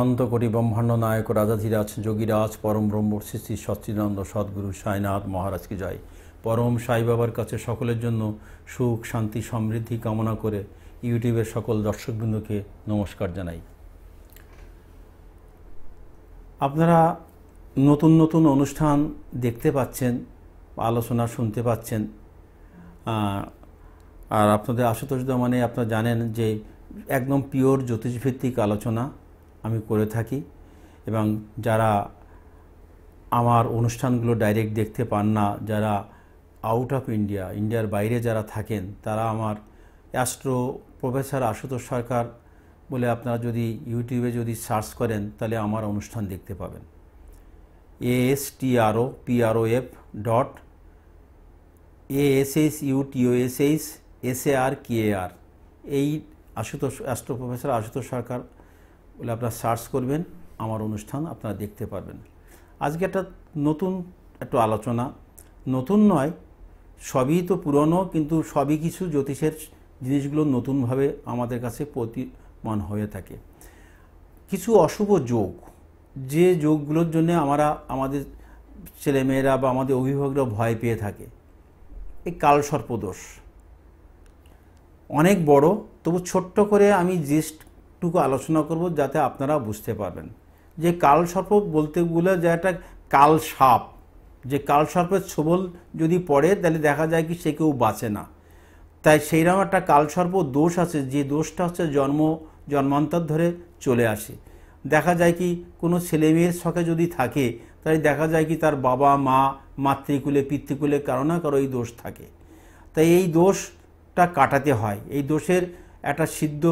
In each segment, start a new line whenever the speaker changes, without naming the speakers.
অনন্ত করি ব্রহ্মাণ্ড নায়ক রাজাধিরাজ যোগীরাজ পরম ব্রহ্ম শ্রী সচিদানন্দ সদ্গুরু সাইনাথ মহারাজ যাই পরম সাই বাবার কাছে সকলের জন্য সুখ শান্তি সমৃদ্ধি কামনা করে ইউটিউবের সকল দর্শকবৃন্দকে নমস্কার জানাই আপনারা নতুন নতুন অনুষ্ঠান দেখতে পাচ্ছেন আলোচনা শুনতে পাচ্ছেন আর আপনাদের আশুতোষ মানে আপনারা জানেন যে একদম পিওর জ্যোতিষভিত্তিক আলোচনা আমি করে থাকি এবং যারা আমার অনুষ্ঠানগুলো ডাইরেক্ট দেখতে পান না যারা আউট অফ ইন্ডিয়া ইন্ডিয়ার বাইরে যারা থাকেন তারা আমার অ্যাস্ট্রো প্রফেসর আশুতোষ সরকার বলে আপনারা যদি ইউটিউবে যদি সার্চ করেন তাহলে আমার অনুষ্ঠান দেখতে পাবেন AS TRO PRO F dot ASS UTOSS কে আর এই আশুতোষ অ্যাস্ট্রো প্রফেসর আশুতোষ সরকার বলে আপনারা সার্চ করবেন আমার অনুষ্ঠান আপনারা দেখতে পারবেন আজকে একটা নতুন একটু আলোচনা নতুন নয় সবই তো পুরনো কিন্তু সবই কিছু জ্যোতিষের জিনিসগুলো নতুনভাবে আমাদের কাছে প্রতিমান হয়ে থাকে কিছু অশুভ যোগ যে যোগগুলোর জন্য আমরা আমাদের ছেলেমেয়েরা বা আমাদের অভিভাবকরা ভয় পেয়ে থাকে এই কালসর্পদোষ অনেক বড় তবু ছোট্ট করে আমি জিস্ট টুকু আলোচনা করব যাতে আপনারা বুঝতে পারবেন যে কালসর্প বলতে গুলো যে একটা কাল সাপ যে কালসর্পের ছবল যদি পড়ে তাহলে দেখা যায় কি সে কেউ বাঁচে না তাই সেইরকম একটা কালসর্প দোষ আছে যে দোষটা হচ্ছে জন্ম জন্মান্তর ধরে চলে আসে দেখা যায় কি কোনো ছেলে মেয়ের শখে যদি থাকে তাই দেখা যায় কি তার বাবা মা মাতৃকুলে পিতৃকুলে কারো না কারো এই দোষ থাকে তাই এই দোষটা কাটাতে হয় এই দোষের একটা সিদ্ধ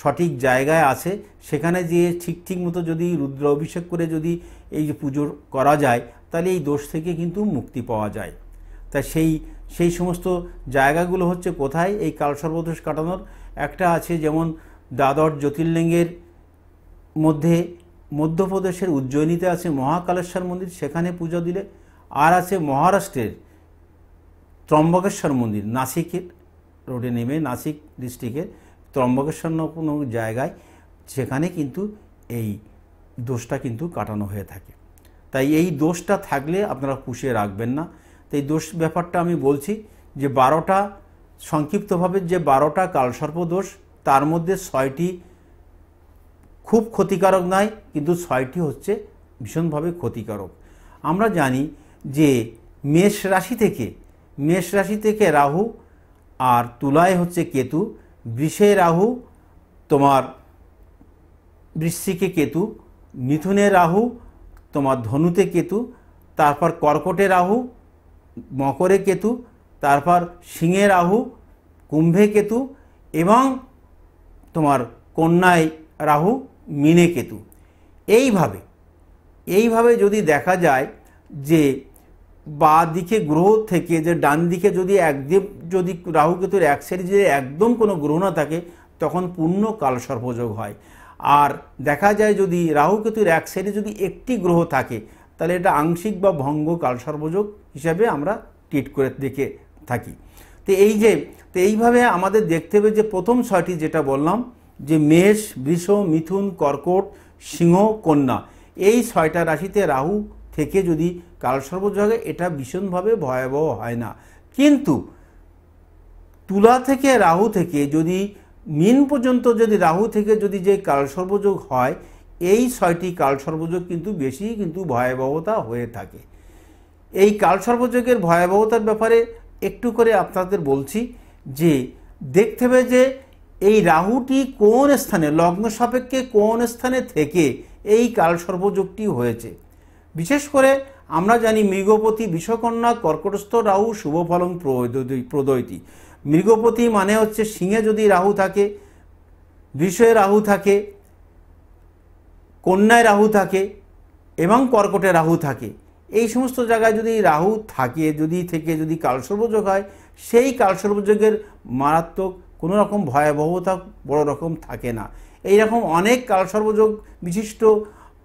সঠিক জায়গায় আছে সেখানে যেয়ে ঠিক ঠিক মতো যদি রুদ্র অভিষেক করে যদি এই যে পুজো করা যায় তাহলে এই দোষ থেকে কিন্তু মুক্তি পাওয়া যায় তা সেই সেই সমস্ত জায়গাগুলো হচ্ছে কোথায় এই কালসর্বদোষ কাটানোর একটা আছে যেমন দাদর জ্যোতির্লিঙ্গের মধ্যে মধ্যপ্রদেশের উজ্জয়িনীতে আছে মহাকালেশ্বর মন্দির সেখানে পুজো দিলে আর আছে মহারাষ্ট্রের ত্রম্বকেশ্বর মন্দির নাসিকের রোডে নেমে নাসিক ডিস্ট্রিক্টের ত্রম্বকেশ্বর কোনো জায়গায় সেখানে কিন্তু এই দোষটা কিন্তু কাটানো হয়ে থাকে তাই এই দোষটা থাকলে আপনারা পুষিয়ে রাখবেন না তো এই দোষ ব্যাপারটা আমি বলছি যে বারোটা সংক্ষিপ্তভাবে যে বারোটা কালসর্প দোষ তার মধ্যে ছয়টি খুব ক্ষতিকারক নয় কিন্তু ছয়টি হচ্ছে ভীষণভাবে ক্ষতিকারক আমরা জানি যে মেষ রাশি থেকে মেষ রাশি থেকে রাহু আর তুলায় হচ্ছে কেতু বৃষে রাহু তোমার বৃশ্চিকে কেতু মিথুনে রাহু তোমার ধনুতে কেতু তারপর কর্কটে রাহু মকরে কেতু তারপর সিংহে রাহু কুম্ভে কেতু এবং তোমার কন্যায় রাহু মিনে কেতু এইভাবে এইভাবে যদি দেখা যায় যে বা দিকে গ্রহ থেকে যে ডান দিকে যদি একদিন যদি রাহুকেতুর এক সাইডে যদি একদম কোনো গ্রহ না থাকে তখন পূর্ণ কাল হয় আর দেখা যায় যদি রাহুকেতুর এক সাইডে যদি একটি গ্রহ থাকে তাহলে এটা আংশিক বা ভঙ্গ কাল হিসাবে আমরা ট্রিট করে দেখে থাকি তো এই যে তো এইভাবে আমাদের দেখতে হবে যে প্রথম ছয়টি যেটা বললাম যে মেষ বৃষ মিথুন কর্কট সিংহ কন্যা এই ছয়টা রাশিতে রাহু থেকে যদি কালসর্বজ হয় এটা ভীষণভাবে ভয়াবহ হয় না কিন্তু তুলা থেকে রাহু থেকে যদি মিন পর্যন্ত যদি রাহু থেকে যদি যে কালসর্বযোগ হয় এই ছয়টি কালসর্বযোগ কিন্তু বেশি কিন্তু ভয়াবহতা হয়ে থাকে এই কালসর্বযোগের ভয়াবহতার ব্যাপারে একটু করে আপনাদের বলছি যে দেখতে হবে যে এই রাহুটি কোন স্থানে লগ্ন সাপেক্ষে কোন স্থানে থেকে এই কালসর্বযোগটি হয়েছে বিশেষ করে আমরা জানি মৃগপতি বিশ্বকন্যা কর্কটস্থ রাহু শুভ ফলন প্রদয়তি মৃগপতি মানে হচ্ছে সিংহে যদি রাহু থাকে বিষয়ে রাহু থাকে কন্যায় রাহু থাকে এবং কর্কটে রাহু থাকে এই সমস্ত জায়গায় যদি রাহু থাকে যদি থেকে যদি কালসর্বযোগ হয় সেই কালসর্বযোগের মারাত্মক কোনো রকম ভয়াবহতা বড় রকম থাকে না এই রকম অনেক কালসর্বযোগ বিশিষ্ট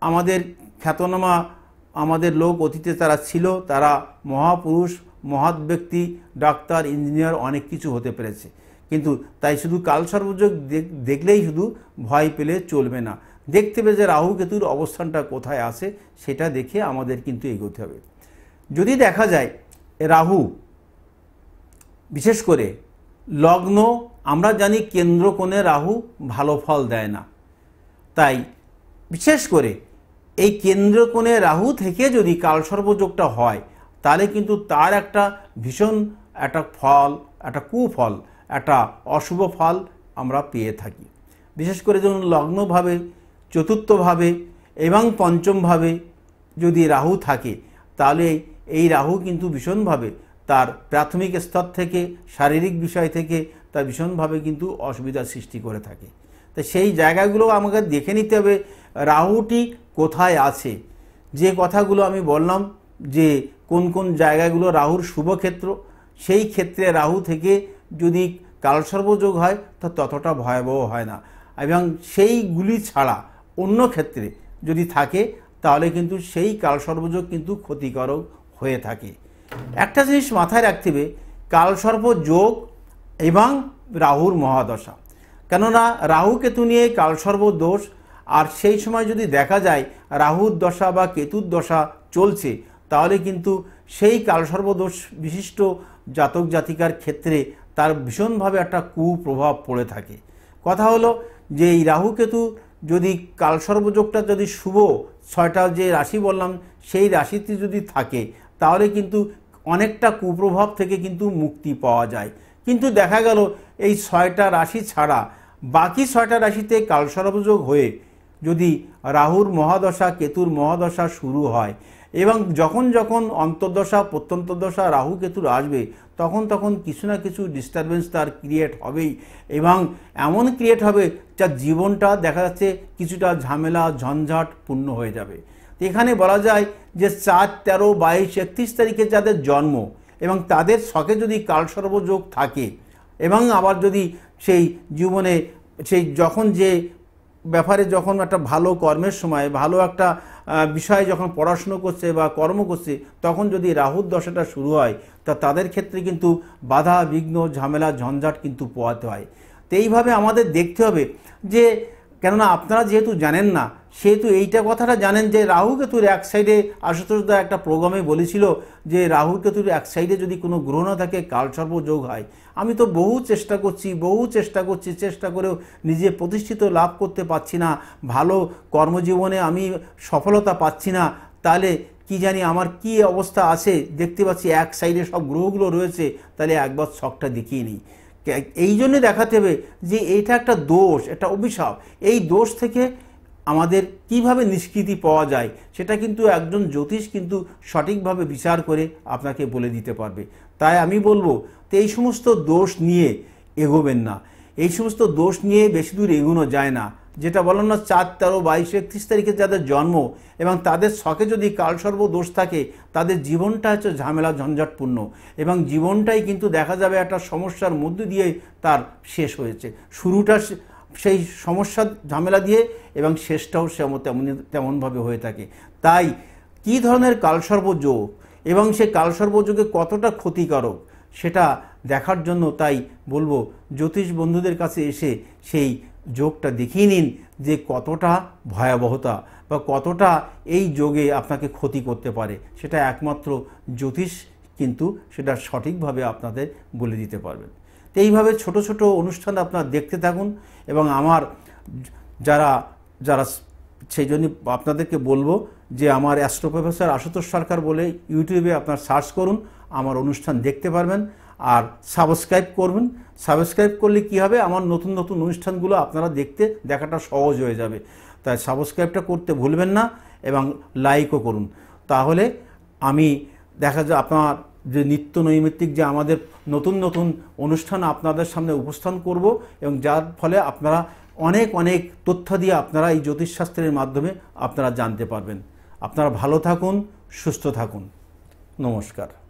আমাদের খ্যাতনামা আমাদের লোক অতীতে তারা ছিল তারা মহাপুরুষ মহৎ ব্যক্তি ডাক্তার ইঞ্জিনিয়ার অনেক কিছু হতে পেরেছে কিন্তু তাই শুধু কাল সর্বযোগ দেখলেই শুধু ভয় পেলে চলবে না দেখতে হবে যে রাহু কেতুর অবস্থানটা কোথায় আছে সেটা দেখে আমাদের কিন্তু এগোতে হবে যদি দেখা যায় রাহু বিশেষ করে লগ্ন আমরা জানি কেন্দ্র কোণে রাহু ভালো ফল দেয় না তাই বিশেষ করে এই কেন্দ্রকোণে রাহু থেকে যদি কালসর্বযোগটা হয় তাহলে কিন্তু তার একটা ভীষণ একটা ফল একটা কুফল একটা অশুভ ফল আমরা পেয়ে থাকি বিশেষ করে যেমন লগ্নভাবে চতুর্থভাবে এবং পঞ্চমভাবে যদি রাহু থাকে তাহলে এই রাহু কিন্তু ভীষণভাবে তার প্রাথমিক স্তর থেকে শারীরিক বিষয় থেকে তা ভীষণভাবে কিন্তু অসুবিধার সৃষ্টি করে থাকে তা সেই জায়গাগুলো আমাকে দেখে নিতে হবে রাহুটি কোথায় আছে যে কথাগুলো আমি বললাম যে কোন কোন জায়গাগুলো রাহুর শুভক্ষেত্র সেই ক্ষেত্রে রাহু থেকে যদি কালসর্বযোগ হয় তা ততটা ভয়াবহ হয় না এবং সেইগুলি ছাড়া অন্য ক্ষেত্রে যদি থাকে তাহলে কিন্তু সেই কালসর্বযোগ কিন্তু ক্ষতিকারক হয়ে থাকে একটা জিনিস মাথায় রাখতে হবে কালসর্বযোগ যোগ এবং রাহুর মহাদশা কেননা রাহু কেতু নিয়ে কালসর্ব দোষ আর সেই সময় যদি দেখা যায় রাহুর দশা বা কেতুর দশা চলছে তাহলে কিন্তু সেই দোষ বিশিষ্ট জাতক জাতিকার ক্ষেত্রে তার ভীষণভাবে একটা কুপ্রভাব পড়ে থাকে কথা হলো যে এই রাহুকেতু যদি কালসর্বযোগটা যদি শুভ ছয়টা যে রাশি বললাম সেই রাশিতে যদি থাকে তাহলে কিন্তু অনেকটা কুপ্রভাব থেকে কিন্তু মুক্তি পাওয়া যায় কিন্তু দেখা গেল এই ছয়টা রাশি ছাড়া বাকি ছয়টা রাশিতে কালসর্বযোগ হয়ে যদি রাহুর মহাদশা কেতুর মহাদশা শুরু হয় এবং যখন যখন অন্তর্দশা প্রত্যন্তদশা রাহু কেতুর আসবে তখন তখন কিছু না কিছু ডিস্টারবেন্স তার ক্রিয়েট হবেই এবং এমন ক্রিয়েট হবে যা জীবনটা দেখা যাচ্ছে কিছুটা ঝামেলা ঝঞ্ঝাট পূর্ণ হয়ে যাবে এখানে বলা যায় যে চার তেরো বাইশ একত্রিশ তারিখে যাদের জন্ম এবং তাদের শখে যদি কালসর্বযোগ থাকে এবং আবার যদি সেই জীবনে সেই যখন যে ব্যাপারে যখন একটা ভালো কর্মের সময় ভালো একটা বিষয়ে যখন পড়াশুনো করছে বা কর্ম করছে তখন যদি রাহুর দশাটা শুরু হয় তা তাদের ক্ষেত্রে কিন্তু বাধা বিঘ্ন ঝামেলা ঝঞ্ঝাট কিন্তু পোয়াতে হয় তো এইভাবে আমাদের দেখতে হবে যে কেননা আপনারা যেহেতু জানেন না সেহেতু এইটা কথাটা জানেন যে রাহু কেতুর এক সাইডে দা একটা প্রোগ্রামে বলেছিল যে রাহু কেতুর এক সাইডে যদি কোনো গ্রহ না থাকে কালসর্প যোগ হয় আমি তো বহু চেষ্টা করছি বহু চেষ্টা করছি চেষ্টা করেও নিজে প্রতিষ্ঠিত লাভ করতে পারছি না ভালো কর্মজীবনে আমি সফলতা পাচ্ছি না তাহলে কি জানি আমার কি অবস্থা আছে দেখতে পাচ্ছি এক সাইডে সব গ্রহগুলো রয়েছে তাহলে একবার শখটা দেখিয়ে নিই এই জন্য দেখাতে হবে যে এটা একটা দোষ একটা অভিশাপ এই দোষ থেকে আমাদের কিভাবে নিষ্কৃতি পাওয়া যায় সেটা কিন্তু একজন জ্যোতিষ কিন্তু সঠিকভাবে বিচার করে আপনাকে বলে দিতে পারবে তাই আমি বলবো তো এই সমস্ত দোষ নিয়ে এগোবেন না এই সমস্ত দোষ নিয়ে বেশি দূর এগোনো যায় না যেটা বলেন না চার তেরো বাইশ একত্রিশ তারিখে যাদের জন্ম এবং তাদের শখে যদি কালসর্ব দোষ থাকে তাদের জীবনটা হচ্ছে ঝামেলা ঝঞ্ঝাটপূর্ণ এবং জীবনটাই কিন্তু দেখা যাবে একটা সমস্যার মধ্যে দিয়ে তার শেষ হয়েছে শুরুটা সেই সমস্যা ঝামেলা দিয়ে এবং শেষটাও সে তেমন তেমনভাবে হয়ে থাকে তাই কি ধরনের কালসর্বযোগ এবং সে কালসর্বযোগে কতটা ক্ষতিকারক সেটা দেখার জন্য তাই বলবো জ্যোতিষ বন্ধুদের কাছে এসে সেই যোগটা দেখিয়ে নিন যে কতটা ভয়াবহতা বা কতটা এই যোগে আপনাকে ক্ষতি করতে পারে সেটা একমাত্র জ্যোতিষ কিন্তু সেটা সঠিকভাবে আপনাদের বলে দিতে পারবেন তো এইভাবে ছোট ছোট অনুষ্ঠান আপনারা দেখতে থাকুন এবং আমার যারা যারা সেই জন্য আপনাদেরকে বলবো যে আমার অ্যাস্ট্রো প্রফেসর আশুতোষ সরকার বলে ইউটিউবে আপনার সার্চ করুন আমার অনুষ্ঠান দেখতে পারবেন আর সাবস্ক্রাইব করবেন সাবস্ক্রাইব করলে কি হবে আমার নতুন নতুন অনুষ্ঠানগুলো আপনারা দেখতে দেখাটা সহজ হয়ে যাবে তাই সাবস্ক্রাইবটা করতে ভুলবেন না এবং লাইকও করুন তাহলে আমি দেখা যায় আপনার যে নিত্য নৈমিত্তিক যে আমাদের নতুন নতুন অনুষ্ঠান আপনাদের সামনে উপস্থান করব এবং যার ফলে আপনারা অনেক অনেক তথ্য দিয়ে আপনারা এই জ্যোতিষশাস্ত্রের মাধ্যমে আপনারা জানতে পারবেন আপনারা ভালো থাকুন সুস্থ থাকুন নমস্কার